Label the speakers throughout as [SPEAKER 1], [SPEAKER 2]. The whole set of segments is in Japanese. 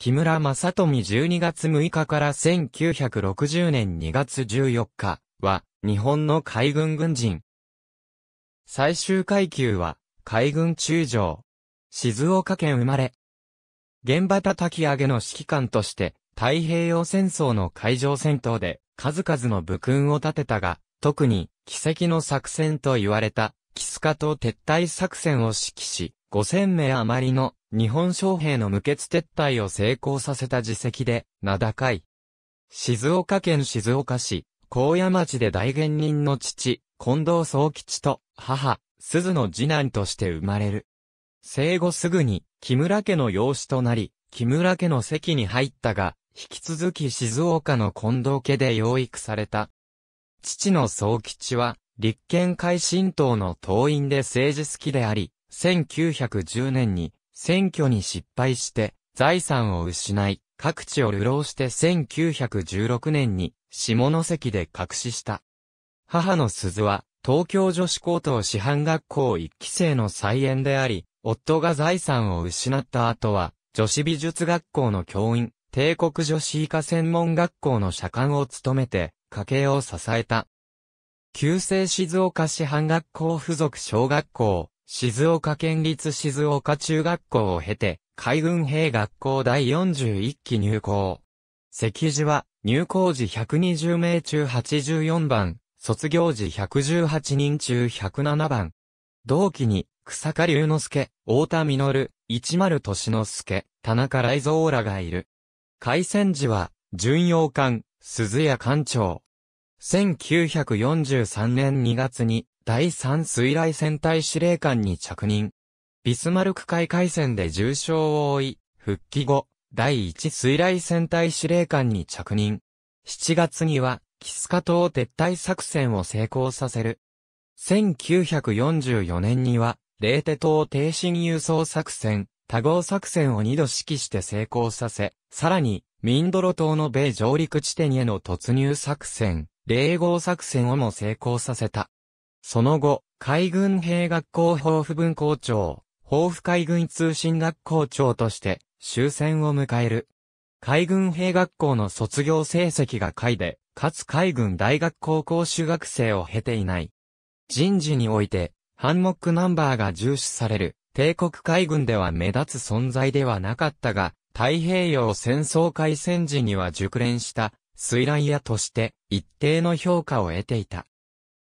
[SPEAKER 1] 木村正富12月6日から1960年2月14日は日本の海軍軍人。最終階級は海軍中将。静岡県生まれ。現場叩き上げの指揮官として太平洋戦争の海上戦闘で数々の武勲を立てたが、特に奇跡の作戦と言われたキスカ島撤退作戦を指揮し、5000名余りの日本将兵の無血撤退を成功させた自責で名高い。静岡県静岡市、高野町で大元人の父、近藤宗吉と母、鈴の次男として生まれる。生後すぐに木村家の養子となり、木村家の席に入ったが、引き続き静岡の近藤家で養育された。父の宗吉は、立憲改新党の党員で政治好きであり、1910年に選挙に失敗して財産を失い、各地を流浪して1916年に下関で隠しした。母の鈴は東京女子高等師範学校1期生の再演であり、夫が財産を失った後は女子美術学校の教員、帝国女子医科専門学校の社官を務めて家計を支えた。旧制静岡師範学校附属小学校、静岡県立静岡中学校を経て、海軍兵学校第41期入校。席次は、入校時120名中84番、卒業時118人中107番。同期に、草加龍之介、太田実、市丸俊之介、田中雷蔵らがいる。開戦時は、巡洋艦、鈴屋艦長。1943年2月に、第3水雷戦隊司令官に着任。ビスマルク海海戦で重傷を負い、復帰後、第1水雷戦隊司令官に着任。7月には、キスカ島撤退作戦を成功させる。1944年には、レーテ島止に輸送作戦、多合作戦を2度指揮して成功させ、さらに、ミンドロ島の米上陸地点への突入作戦、0号作戦をも成功させた。その後、海軍兵学校法府分校長、法府海軍通信学校長として終戦を迎える。海軍兵学校の卒業成績が下位で、かつ海軍大学高校修学生を経ていない。人事において、ハンモックナンバーが重視される、帝国海軍では目立つ存在ではなかったが、太平洋戦争開戦時には熟練した、水雷屋として、一定の評価を得ていた。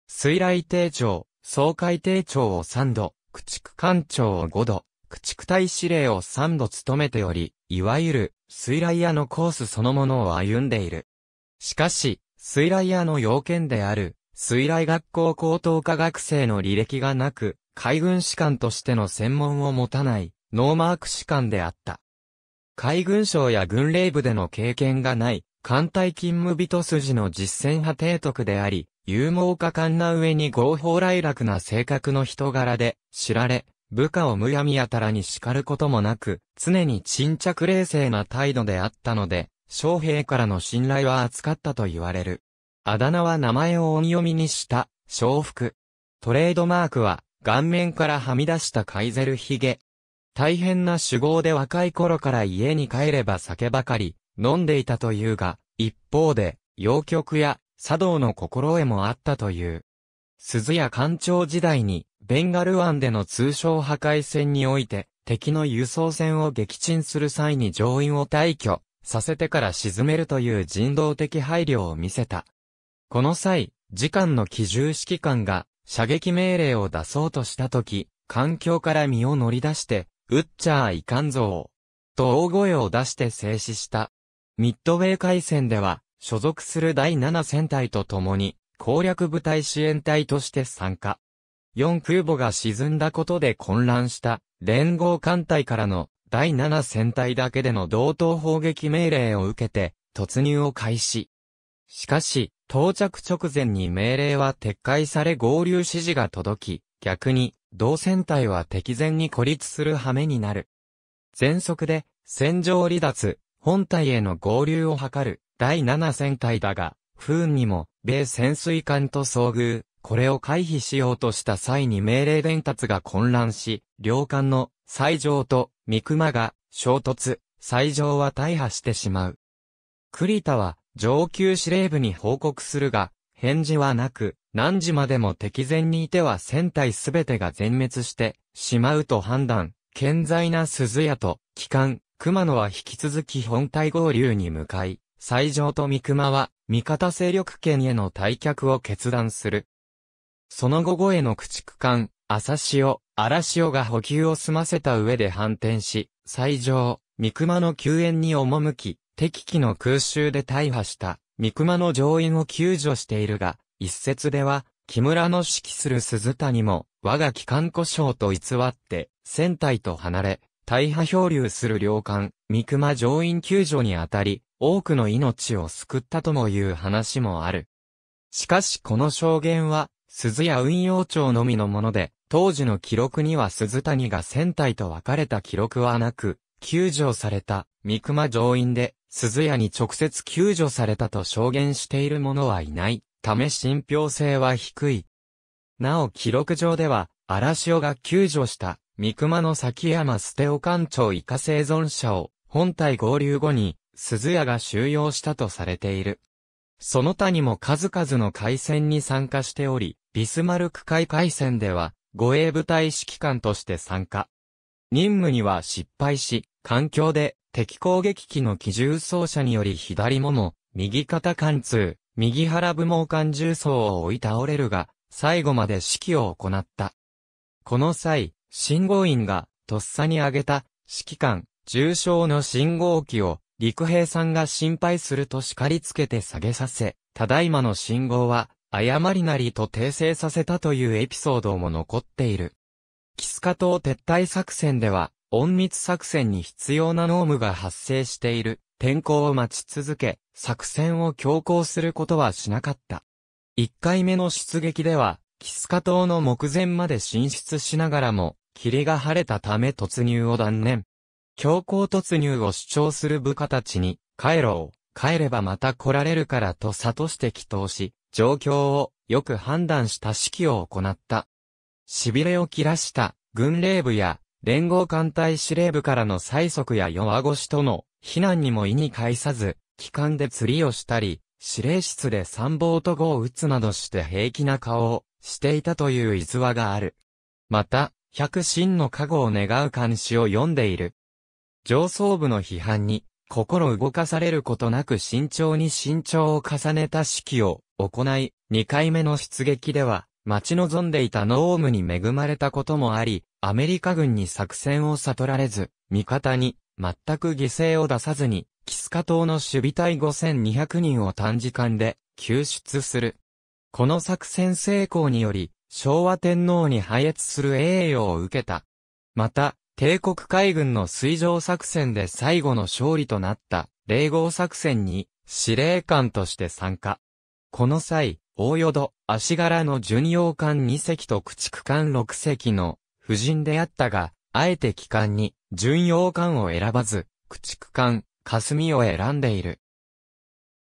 [SPEAKER 1] 水雷艇長、総海艇長を3度、駆逐艦長を5度、駆逐隊司令を3度務めており、いわゆる、水雷屋のコースそのものを歩んでいる。しかし、水雷屋の要件である、水雷学校高等科学生の履歴がなく、海軍士官としての専門を持たない、ノーマーク士官であった。海軍省や軍令部での経験がない、艦隊勤務人筋の実践派提督であり、勇猛果敢な上に合法来楽な性格の人柄で知られ、部下をむやみやたらに叱ることもなく、常に沈着冷静な態度であったので、将兵からの信頼は厚かったと言われる。あだ名は名前を音読みにした、将服。トレードマークは、顔面からはみ出したカイゼルヒゲ。大変な主語で若い頃から家に帰れば酒ばかり飲んでいたというが、一方で、洋曲や茶道の心得もあったという。鈴や艦長時代に、ベンガル湾での通商破壊戦において、敵の輸送船を撃沈する際に乗員を退去させてから沈めるという人道的配慮を見せた。この際、時間の機銃指揮官が射撃命令を出そうとしたとき、環境から身を乗り出して、撃っちゃいかんぞと大声を出して制止した。ミッドウェー海戦では、所属する第7戦隊と共に、攻略部隊支援隊として参加。4空母が沈んだことで混乱した連合艦隊からの第7戦隊だけでの同等砲撃命令を受けて突入を開始。しかし、到着直前に命令は撤回され合流指示が届き、逆に同戦隊は敵前に孤立する羽目になる。全速で戦場離脱、本隊への合流を図る第7戦隊だが、不運にも、米潜水艦と遭遇、これを回避しようとした際に命令伝達が混乱し、両艦の西上と三熊が衝突、西上は大破してしまう。栗田は上級司令部に報告するが、返事はなく、何時までも敵前にいては船体すべてが全滅してしまうと判断、健在な鈴屋と機関、熊野は引き続き本体合流に向かい、西条と三熊は、味方勢力圏への退却を決断する。その後後への駆逐艦、朝潮、荒潮が補給を済ませた上で反転し、西条、三熊の救援に赴き、敵機の空襲で大破した、三熊の乗員を救助しているが、一説では、木村の指揮する鈴谷も、我が機関故障と偽って、船体と離れ、大破漂流する両艦、三熊乗員救助にあたり、多くの命を救ったともいう話もある。しかしこの証言は、鈴や運用庁のみのもので、当時の記録には鈴谷が船体と分かれた記録はなく、救助された、三熊乗員で、鈴谷に直接救助されたと証言している者はいない、ため信憑性は低い。なお記録上では、荒潮が救助した、三熊の崎山捨てお館長以下生存者を、本体合流後に、鈴屋が収容したとされている。その他にも数々の海戦に参加しており、ビスマルク海海戦では、護衛部隊指揮官として参加。任務には失敗し、環境で敵攻撃機の機銃奏者により左もも、右肩貫通、右腹部毛貫重装を追い倒れるが、最後まで指揮を行った。この際、信号員が、とっさに上げた、指揮官、重傷の信号機を、陸兵さんが心配すると叱りつけて下げさせ、ただいまの信号は、誤りなりと訂正させたというエピソードも残っている。キスカ島撤退作戦では、隠密作戦に必要なノームが発生している、天候を待ち続け、作戦を強行することはしなかった。一回目の出撃では、キスカ島の目前まで進出しながらも、霧が晴れたため突入を断念。強行突入を主張する部下たちに、帰ろう、帰ればまた来られるからと悟して祈祷し、状況をよく判断した指揮を行った。痺れを切らした軍令部や連合艦隊司令部からの催促や弱腰との避難にも意に介さず、機関で釣りをしたり、司令室で参謀と号を打つなどして平気な顔をしていたという逸話がある。また、百神の加護を願う漢視を読んでいる上層部の批判に、心動かされることなく慎重に慎重を重ねた指揮を行い、2回目の出撃では、待ち望んでいたノームに恵まれたこともあり、アメリカ軍に作戦を悟られず、味方に全く犠牲を出さずに、キスカ島の守備隊5200人を短時間で救出する。この作戦成功により、昭和天皇に配越する栄誉を受けた。また、帝国海軍の水上作戦で最後の勝利となった、霊号作戦に、司令官として参加。この際、大淀、足柄の巡洋艦2隻と駆逐艦6隻の、夫人であったが、あえて機関に、巡洋艦を選ばず、駆逐艦、霞を選んでいる。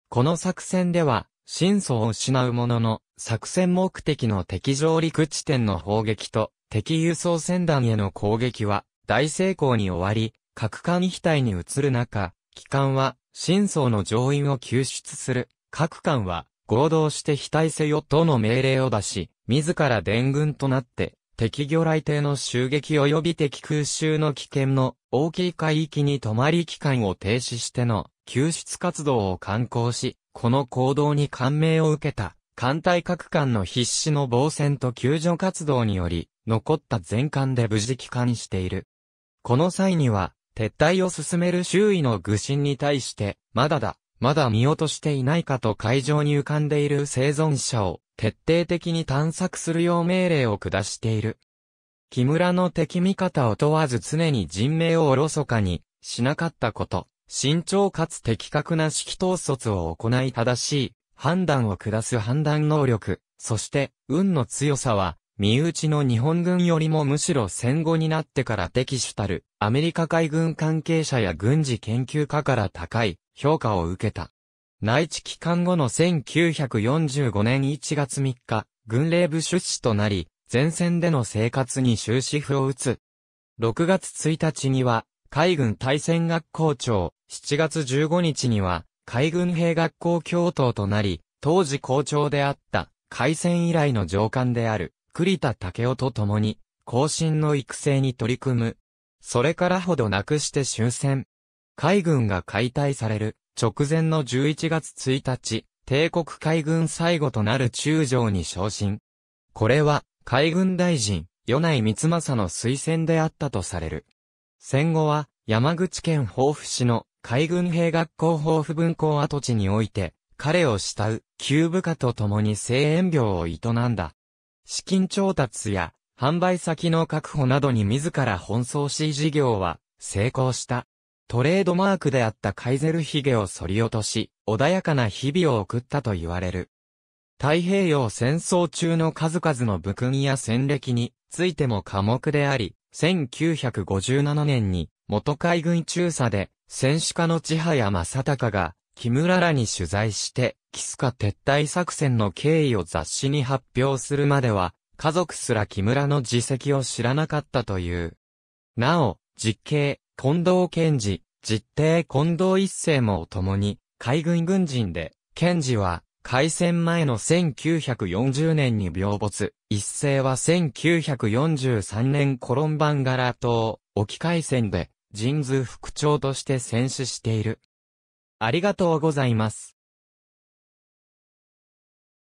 [SPEAKER 1] この作戦では、真相を失うものの、作戦目的の敵上陸地点の砲撃と、敵輸送船団への攻撃は、大成功に終わり、各艦被体に移る中、機関は、真相の乗員を救出する。各艦は、合同して非対せよとの命令を出し、自ら伝軍となって、敵魚雷艇の襲撃及び敵空襲の危険の大きい海域に泊まり機関を停止しての救出活動を敢行し、この行動に感銘を受けた艦隊各艦の必死の防戦と救助活動により、残った全艦で無事帰還している。この際には、撤退を進める周囲の愚心に対して、まだだ、まだ見落としていないかと会場に浮かんでいる生存者を徹底的に探索するよう命令を下している。木村の敵味方を問わず常に人命をおろそかにしなかったこと、慎重かつ的確な指揮統率を行い正しい判断を下す判断能力、そして運の強さは身内の日本軍よりもむしろ戦後になってから敵主たる、アメリカ海軍関係者や軍事研究家から高い評価を受けた。内地帰還後の1945年1月3日、軍令部出資となり、前線での生活に終止符を打つ。6月1日には、海軍対戦学校長、7月15日には、海軍兵学校教頭となり、当時校長であった、海戦以来の上官である。栗田武雄と共に、後進の育成に取り組む。それからほどなくして終戦。海軍が解体される直前の11月1日、帝国海軍最後となる中将に昇進。これは、海軍大臣、米内光政の推薦であったとされる。戦後は、山口県防府市の海軍兵学校防府分校跡地において、彼を慕う、旧部下と共に声援病を営んだ。資金調達や販売先の確保などに自ら奔走し事業は成功した。トレードマークであったカイゼルヒゲを反り落とし、穏やかな日々を送ったと言われる。太平洋戦争中の数々の武勲や戦歴についても科目であり、1957年に元海軍中佐で戦士家の千早正隆が木村らに取材して、キスカ撤退作戦の経緯を雑誌に発表するまでは、家族すら木村の自責を知らなかったという。なお、実刑、近藤健治、実定近藤一世も共に、海軍軍人で、健治は、海戦前の1940年に病没、一世は1943年コロンバンガラ島、沖海戦で、神数副長として戦死している。ありがとうございます。